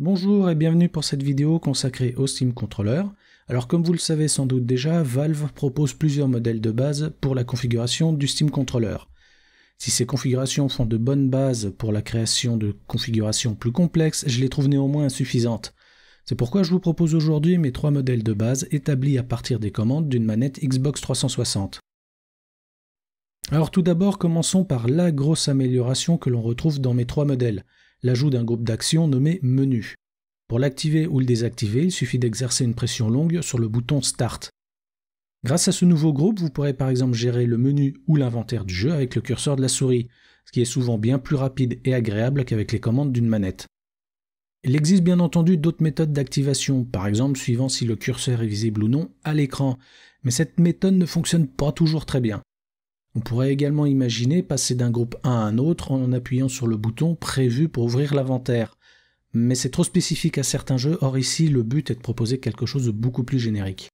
Bonjour et bienvenue pour cette vidéo consacrée au Steam Controller. Alors comme vous le savez sans doute déjà, Valve propose plusieurs modèles de base pour la configuration du Steam Controller. Si ces configurations font de bonnes bases pour la création de configurations plus complexes, je les trouve néanmoins insuffisantes. C'est pourquoi je vous propose aujourd'hui mes trois modèles de base établis à partir des commandes d'une manette Xbox 360. Alors tout d'abord, commençons par la grosse amélioration que l'on retrouve dans mes trois modèles – l'ajout d'un groupe d'action nommé Menu. Pour l'activer ou le désactiver, il suffit d'exercer une pression longue sur le bouton Start. Grâce à ce nouveau groupe, vous pourrez par exemple gérer le menu ou l'inventaire du jeu avec le curseur de la souris, ce qui est souvent bien plus rapide et agréable qu'avec les commandes d'une manette. Il existe bien entendu d'autres méthodes d'activation, par exemple suivant si le curseur est visible ou non à l'écran, mais cette méthode ne fonctionne pas toujours très bien. On pourrait également imaginer passer d'un groupe à un autre en appuyant sur le bouton prévu pour ouvrir l'inventaire, mais c'est trop spécifique à certains jeux, or ici le but est de proposer quelque chose de beaucoup plus générique.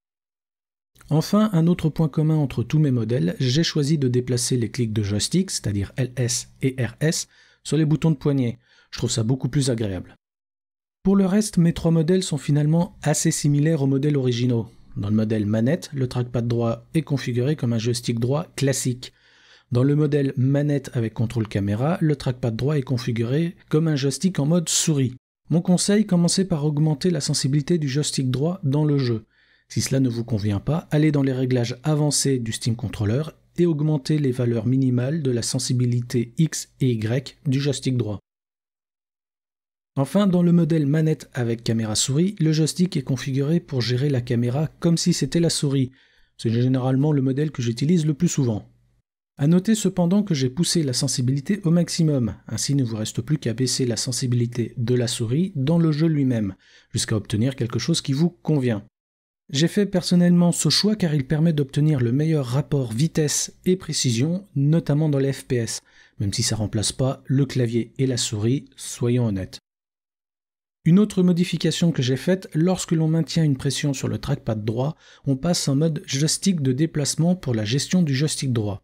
Enfin, un autre point commun entre tous mes modèles, j'ai choisi de déplacer les clics de joystick, c'est-à-dire LS et RS, sur les boutons de poignet. Je trouve ça beaucoup plus agréable. Pour le reste, mes trois modèles sont finalement assez similaires aux modèles originaux. Dans le modèle manette, le trackpad droit est configuré comme un joystick droit classique. Dans le modèle manette avec contrôle caméra, le trackpad droit est configuré comme un joystick en mode souris. Mon conseil, commencez par augmenter la sensibilité du joystick droit dans le jeu. Si cela ne vous convient pas, allez dans les réglages avancés du Steam Controller et augmentez les valeurs minimales de la sensibilité X et Y du joystick droit. Enfin, dans le modèle manette avec caméra souris, le joystick est configuré pour gérer la caméra comme si c'était la souris. C'est généralement le modèle que j'utilise le plus souvent. A noter cependant que j'ai poussé la sensibilité au maximum, ainsi ne vous reste plus qu'à baisser la sensibilité de la souris dans le jeu lui-même, jusqu'à obtenir quelque chose qui vous convient. J'ai fait personnellement ce choix car il permet d'obtenir le meilleur rapport vitesse et précision, notamment dans les FPS, même si ça remplace pas le clavier et la souris, soyons honnêtes. Une autre modification que j'ai faite, lorsque l'on maintient une pression sur le trackpad droit, on passe en mode joystick de déplacement pour la gestion du joystick droit.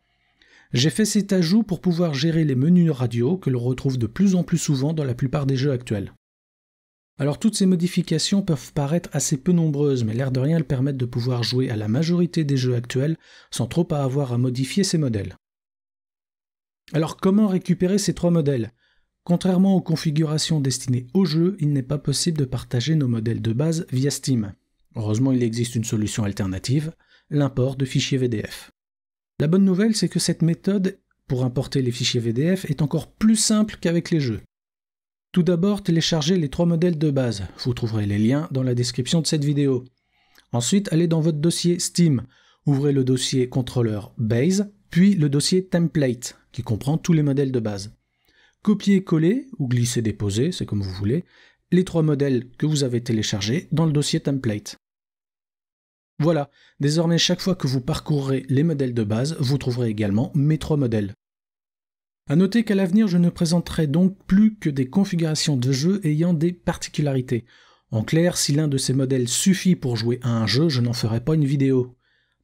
J'ai fait cet ajout pour pouvoir gérer les menus radio que l'on retrouve de plus en plus souvent dans la plupart des jeux actuels. Alors toutes ces modifications peuvent paraître assez peu nombreuses, mais l'air de rien elles permettent de pouvoir jouer à la majorité des jeux actuels sans trop avoir à modifier ces modèles. Alors comment récupérer ces trois modèles Contrairement aux configurations destinées aux jeux, il n'est pas possible de partager nos modèles de base via Steam. Heureusement, il existe une solution alternative, l'import de fichiers VDF. La bonne nouvelle, c'est que cette méthode pour importer les fichiers VDF est encore plus simple qu'avec les jeux. Tout d'abord, téléchargez les trois modèles de base. Vous trouverez les liens dans la description de cette vidéo. Ensuite, allez dans votre dossier Steam. Ouvrez le dossier contrôleur Base, puis le dossier Template, qui comprend tous les modèles de base copier-coller ou glisser-déposer, c'est comme vous voulez, les trois modèles que vous avez téléchargés dans le dossier template. Voilà, désormais chaque fois que vous parcourrez les modèles de base, vous trouverez également mes trois modèles. A noter qu'à l'avenir, je ne présenterai donc plus que des configurations de jeux ayant des particularités. En clair, si l'un de ces modèles suffit pour jouer à un jeu, je n'en ferai pas une vidéo.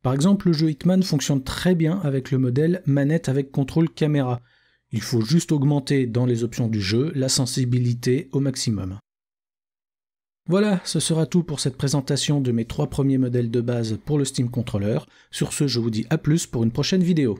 Par exemple, le jeu Hitman fonctionne très bien avec le modèle manette avec contrôle caméra, il faut juste augmenter dans les options du jeu la sensibilité au maximum. Voilà, ce sera tout pour cette présentation de mes trois premiers modèles de base pour le Steam Controller. Sur ce, je vous dis à plus pour une prochaine vidéo.